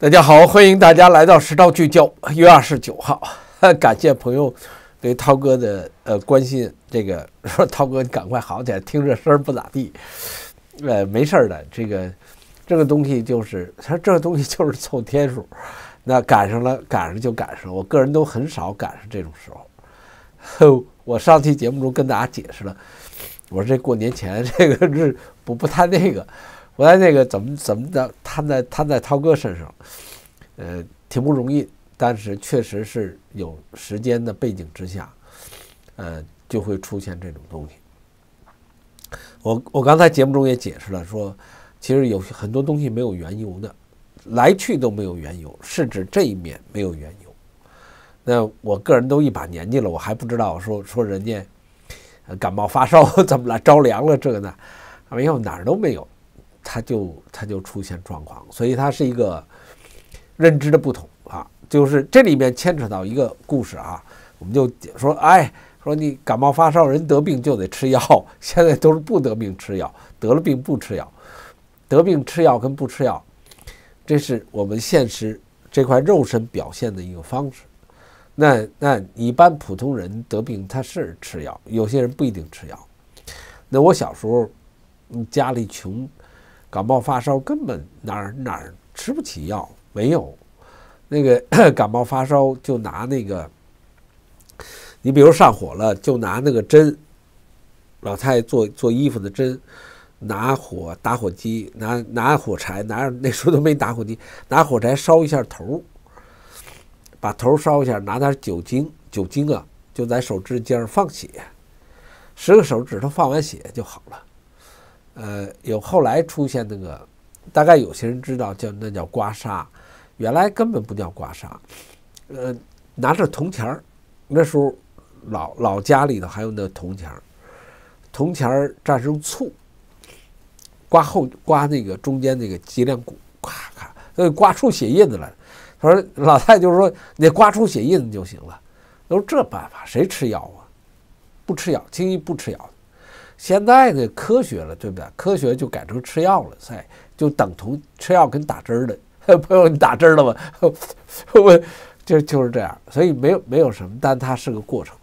大家好，欢迎大家来到《时操聚焦》。一月二十九号，感谢朋友对涛哥的呃关心。这个说 涛哥，你赶快好起来，听这声儿不咋地。呃，没事儿的，这个这个东西就是，他 说这个东西就是凑天数。那赶上了，赶上就赶上。我个人都很少赶上这种时候。我上期节目中跟大家解释了，我说这过年前这个日不不太那个。我在那个怎么怎么的摊在摊在涛哥身上，呃，挺不容易，但是确实是有时间的背景之下，呃，就会出现这种东西。我我刚才节目中也解释了，说其实有很多东西没有缘由的，来去都没有缘由，是指这一面没有缘由。那我个人都一把年纪了，我还不知道说说人家感冒发烧 怎么了，着凉了这个呢？没有哪儿都没有。他就他就出现状况，所以它是一个认知的不同啊，就是这里面牵扯到一个故事啊，我们就说，哎，说你感冒发烧，人得病就得吃药，现在都是不得病吃药，得了病不吃药，得病吃药跟不吃药，这是我们现实这块肉身表现的一个方式。那那一般普通人得病他是吃药，有些人不一定吃药。那我小时候，家里穷。感冒发烧根本哪儿哪儿吃不起药，没有那个 感冒发烧就拿那个，你比如上火了就拿那个针，老太做做衣服的针，拿火打火机，拿拿火柴，拿那时候都没打火机，拿火柴烧一下头，把头烧一下，拿点酒精，酒精啊，就在手指尖放血，十个手指头放完血就好了。呃，有后来出现那个，大概有些人知道叫那叫刮痧，原来根本不叫刮痧，呃，拿着铜钱儿，那时候老老家里头还有那铜钱儿，铜钱儿蘸上醋，刮后刮那个中间那个脊梁骨，咔咔，所以刮出血印子来他说：“老太就是说，你刮出血印子就行了。”他说：“这办法谁吃药啊？不吃药，轻易不吃药。”现在的科学了，对不对？科学就改成吃药了，哎，就等同吃药跟打针儿的。朋友，你打针了吗？我，就就是这样。所以没有没有什么，但它是个过程。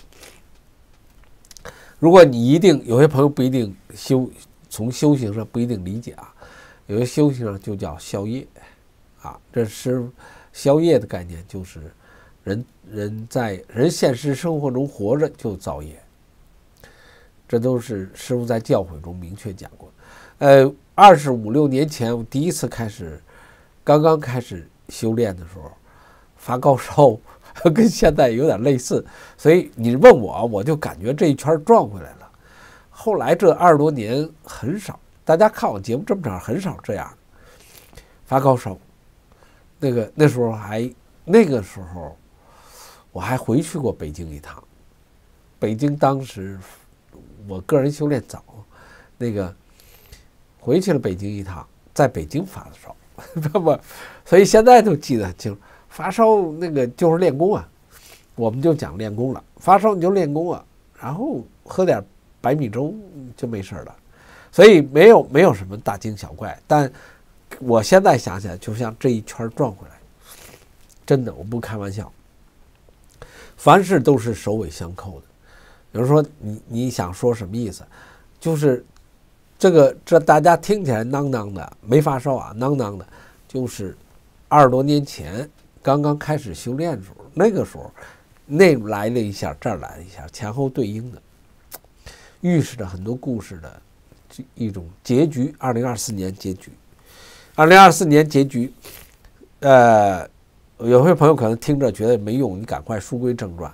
如果你一定有些朋友不一定修，从修行上不一定理解啊。有些修行上就叫宵夜啊，这是宵夜的概念，就是人人在人现实生活中活着就造业。这都是师傅在教诲中明确讲过。呃，二十五六年前我第一次开始，刚刚开始修炼的时候，发高烧，跟现在有点类似。所以你问我，我就感觉这一圈转回来了。后来这二十多年很少，大家看我节目这么长，很少这样发高烧。那个那时候还那个时候，我还回去过北京一趟，北京当时。我个人修炼早，那个回去了北京一趟，在北京发烧，那 么所以现在都记得清，发烧那个就是练功啊。我们就讲练功了，发烧你就练功啊，然后喝点白米粥就没事了，所以没有没有什么大惊小怪。但我现在想起来，就像这一圈转回来，真的我不开玩笑，凡事都是首尾相扣的。比如说，你你想说什么意思？就是这个，这大家听起来囔囔的没发烧啊，囔囔的，就是二十多年前刚刚开始修炼的时候，那个时候那来了一下，这儿来一下，前后对应的，预示着很多故事的这一种结局。二零二四年结局，二零二四年结局，呃，有些朋友可能听着觉得没用，你赶快书归正传。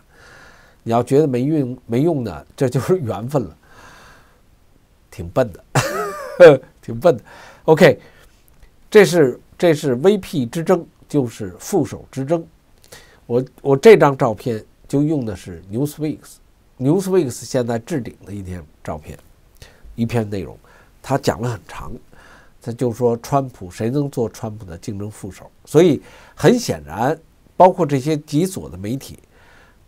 你要觉得没用没用的，这就是缘分了。挺笨的，挺笨的。OK，这是这是 VP 之争，就是副手之争。我我这张照片就用的是 Newsweek，Newsweek 现在置顶的一篇照片，一篇内容，他讲了很长。他就说川普谁能做川普的竞争副手？所以很显然，包括这些极左的媒体。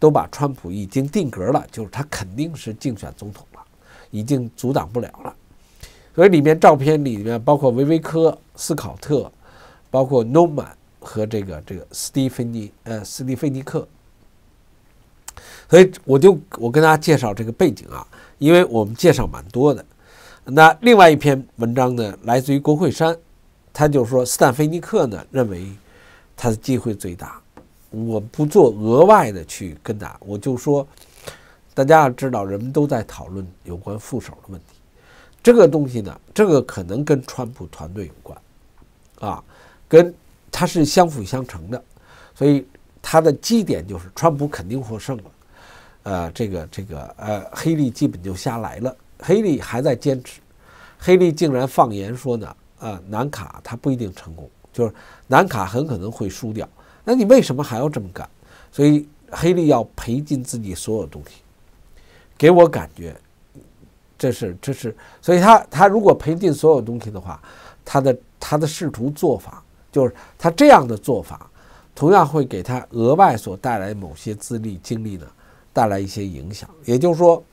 都把川普已经定格了，就是他肯定是竞选总统了，已经阻挡不了了。所以里面照片里面包括维维科、斯考特，包括诺曼和这个这个斯蒂芬尼，呃，斯蒂芬尼克。所以我就我跟大家介绍这个背景啊，因为我们介绍蛮多的。那另外一篇文章呢，来自于国会山，他就说斯坦菲尼克呢认为他的机会最大。我不做额外的去跟答，我就说，大家要知道，人们都在讨论有关副手的问题。这个东西呢，这个可能跟川普团队有关，啊，跟它是相辅相成的，所以它的基点就是川普肯定获胜了，呃，这个这个呃，黑利基本就下来了，黑利还在坚持，黑利竟然放言说呢，啊，南卡他不一定成功，就是南卡很可能会输掉。那你为什么还要这么干？所以黑利要赔尽自己所有东西，给我感觉，这是这是，所以他他如果赔尽所有东西的话，他的他的仕途做法，就是他这样的做法，同样会给他额外所带来某些资历经历呢带来一些影响，也就是说，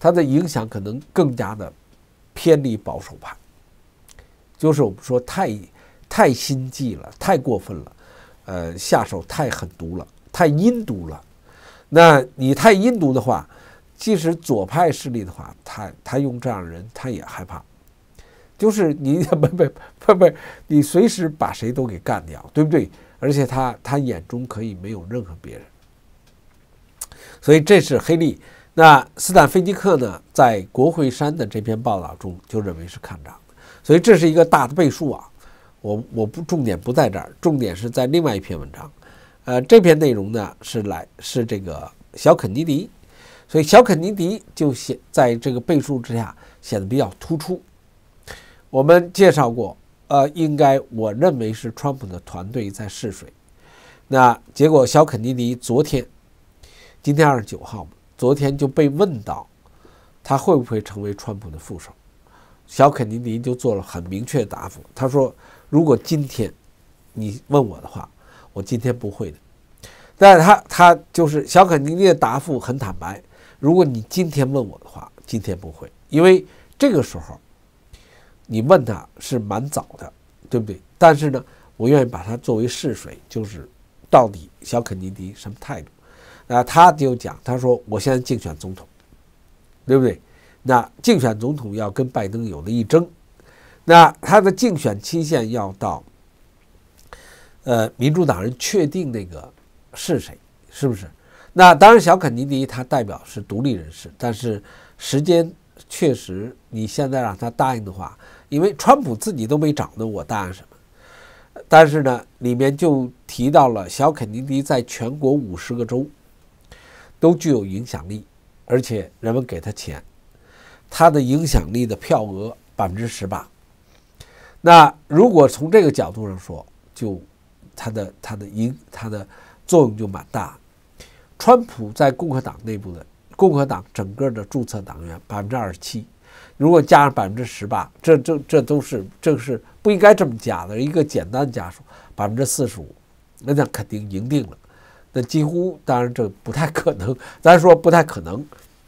他的影响可能更加的偏离保守派，就是我们说太太心计了，太过分了。呃，下手太狠毒了，太阴毒了。那你太阴毒的话，即使左派势力的话，他他用这样的人，他也害怕。就是你 不不不不，你随时把谁都给干掉，对不对？而且他他眼中可以没有任何别人。所以这是黑利。那斯坦菲尼克呢，在国会山的这篇报道中就认为是看涨所以这是一个大的倍数啊。我我不重点不在这儿，重点是在另外一篇文章。呃，这篇内容呢是来是这个小肯尼迪，所以小肯尼迪就显在这个背书之下显得比较突出。我们介绍过，呃，应该我认为是川普的团队在试水。那结果小肯尼迪昨天，今天二十九号，昨天就被问到他会不会成为川普的副手，小肯尼迪就做了很明确的答复，他说。如果今天你问我的话，我今天不会的。但是他他就是小肯尼迪的答复很坦白。如果你今天问我的话，今天不会，因为这个时候你问他是蛮早的，对不对？但是呢，我愿意把它作为试水，就是到底小肯尼迪什么态度？那他就讲，他说我现在竞选总统，对不对？那竞选总统要跟拜登有的一争。那他的竞选期限要到，呃，民主党人确定那个是谁，是不是？那当然，小肯尼迪他代表是独立人士，但是时间确实，你现在让他答应的话，因为川普自己都没找呢，我答应什么？但是呢，里面就提到了小肯尼迪在全国五十个州都具有影响力，而且人们给他钱，他的影响力的票额百分之十八。那如果从这个角度上说，就它的它的赢它的作用就蛮大。川普在共和党内部的共和党整个的注册党员百分之二十七，如果加上百分之十八，这这这都是这是不应该这么加的一个简单加数，百分之四十五，那那肯定赢定了。那几乎当然这不太可能，咱说不太可能，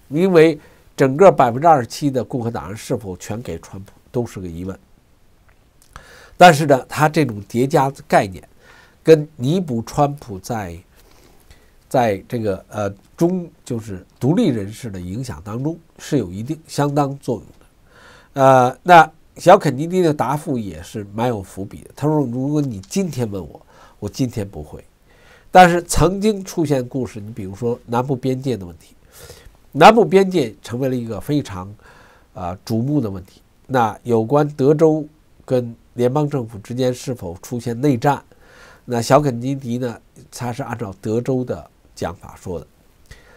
因为整个百分之二十七的共和党人是否全给川普都是个疑问。但是呢，他这种叠加概念，跟弥补川普在，在这个呃中就是独立人士的影响当中是有一定相当作用的。呃，那小肯尼迪的答复也是蛮有伏笔的。他说：“如果你今天问我，我今天不会。但是曾经出现故事，你比如说南部边界的问题，南部边界成为了一个非常啊瞩目的问题。那有关德州跟。”联邦政府之间是否出现内战？那小肯尼迪呢？他是按照德州的讲法说的。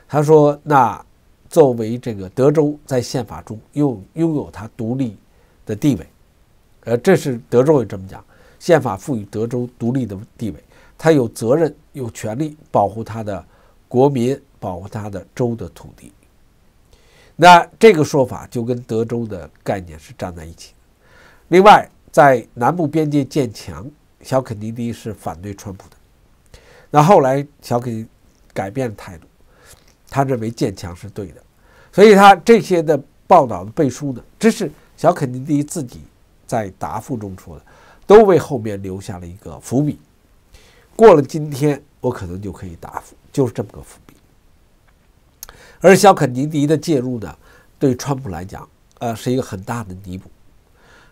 他说：“那作为这个德州，在宪法中又拥有它独立的地位。呃，这是德州也这么讲。宪法赋予德州独立的地位，他有责任、有权利保护他的国民，保护他的州的土地。那这个说法就跟德州的概念是站在一起的。另外，在南部边界建墙，小肯尼迪是反对川普的。那后来小肯改变态度，他认为建墙是对的，所以他这些的报道的背书呢，这是小肯尼迪自己在答复中说的，都为后面留下了一个伏笔。过了今天，我可能就可以答复，就是这么个伏笔。而小肯尼迪的介入呢，对川普来讲，呃，是一个很大的弥补。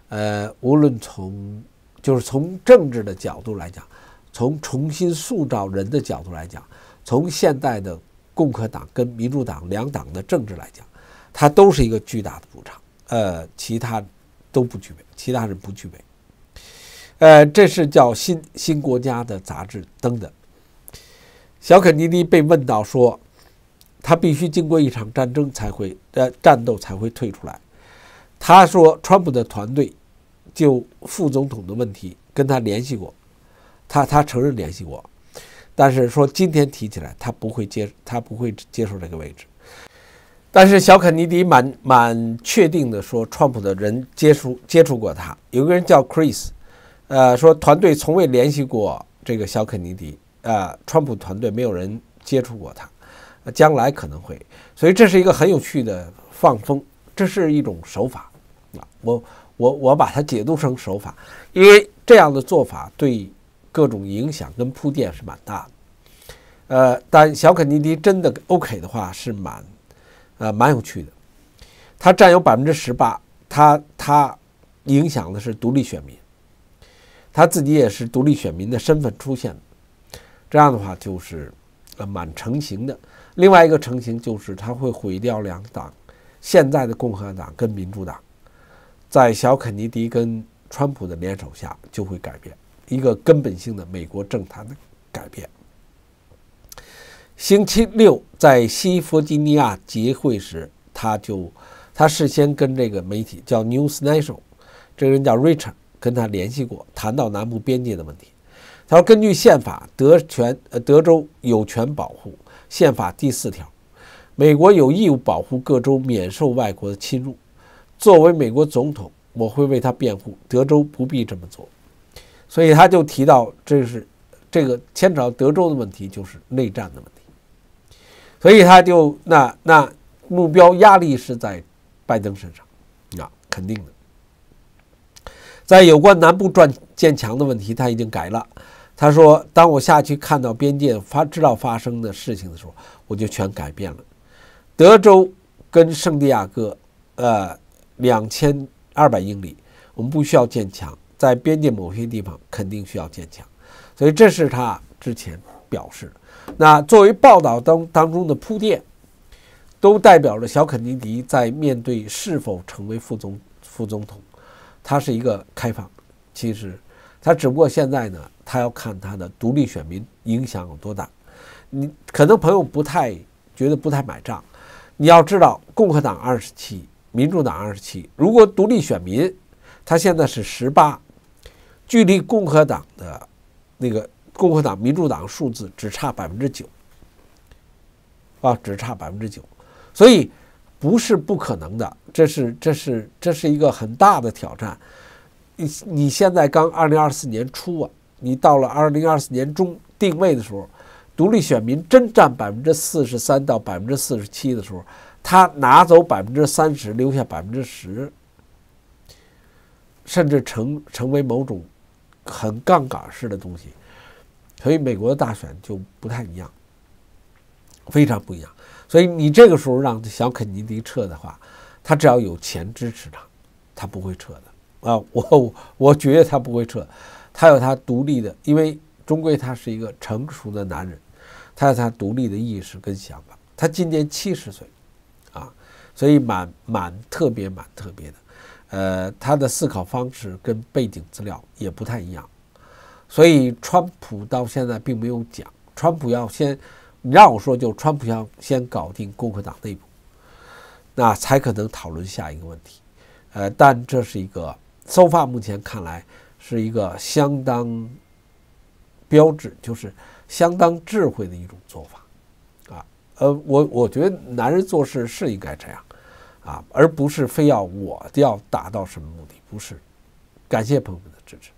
呃，无论从就是从政治的角度来讲，从重新塑造人的角度来讲，从现代的共和党跟民主党两党的政治来讲，它都是一个巨大的补偿。呃，其他都不具备，其他人不具备。呃，这是叫《新新国家》的杂志登的。小肯尼迪被问到说，他必须经过一场战争才会呃战斗才会退出来。他说，川普的团队。就副总统的问题跟他联系过，他他承认联系过，但是说今天提起来他不会接他不会接受这个位置。但是小肯尼迪满满确定的说，川普的人接触接触过他，有个人叫 Chris，呃，说团队从未联系过这个小肯尼迪，呃，川普团队没有人接触过他，将来可能会，所以这是一个很有趣的放风，这是一种手法，啊，我。我我把它解读成手法，因为这样的做法对各种影响跟铺垫是蛮大的。呃，但小肯尼迪真的 OK 的话是蛮，呃蛮有趣的。他占有百分之十八，他他影响的是独立选民，他自己也是独立选民的身份出现。这样的话就是呃蛮成型的。另外一个成型就是他会毁掉两党现在的共和党跟民主党。在小肯尼迪跟川普的联手下，就会改变一个根本性的美国政坛的改变。星期六在西弗吉尼亚集会时，他就他事先跟这个媒体叫 News Nation，这个人叫 Richard，跟他联系过，谈到南部边界的问题。他说，根据宪法，德权呃德州有权保护宪法第四条，美国有义务保护各州免受外国的侵入。作为美国总统，我会为他辩护。德州不必这么做，所以他就提到，这是这个牵扯到德州的问题，就是内战的问题。所以他就那那目标压力是在拜登身上，啊，肯定的。在有关南部转建墙的问题，他已经改了。他说：“当我下去看到边界发知道发生的事情的时候，我就全改变了。德州跟圣地亚哥，呃。”两千二百英里，我们不需要建墙，在边界某些地方肯定需要建墙，所以这是他之前表示。那作为报道当当中的铺垫，都代表着小肯尼迪在面对是否成为副总副总统，他是一个开放。其实他只不过现在呢，他要看他的独立选民影响有多大。你可能朋友不太觉得不太买账。你要知道，共和党二十七。民主党二十七，如果独立选民，他现在是十八，距离共和党的那个共和党、民主党数字只差百分之九，啊，只差百分之九，所以不是不可能的。这是这是这是一个很大的挑战。你你现在刚二零二四年初啊，你到了二零二四年中定位的时候，独立选民真占百分之四十三到百分之四十七的时候。他拿走百分之三十，留下百分之十，甚至成成为某种很杠杆式的东西，所以美国的大选就不太一样，非常不一样。所以你这个时候让小肯尼迪撤的话，他只要有钱支持他，他不会撤的啊！我我觉得他不会撤，他有他独立的，因为终归他是一个成熟的男人，他有他独立的意识跟想法。他今年七十岁。啊，所以蛮蛮特别，蛮特别的，呃，他的思考方式跟背景资料也不太一样，所以川普到现在并没有讲，川普要先，你让我说，就川普要先搞定共和党内部，那才可能讨论下一个问题，呃，但这是一个，far 目前看来是一个相当标志，就是相当智慧的一种做法。呃，我我觉得男人做事是应该这样，啊，而不是非要我要达到什么目的，不是。感谢朋友们的支持。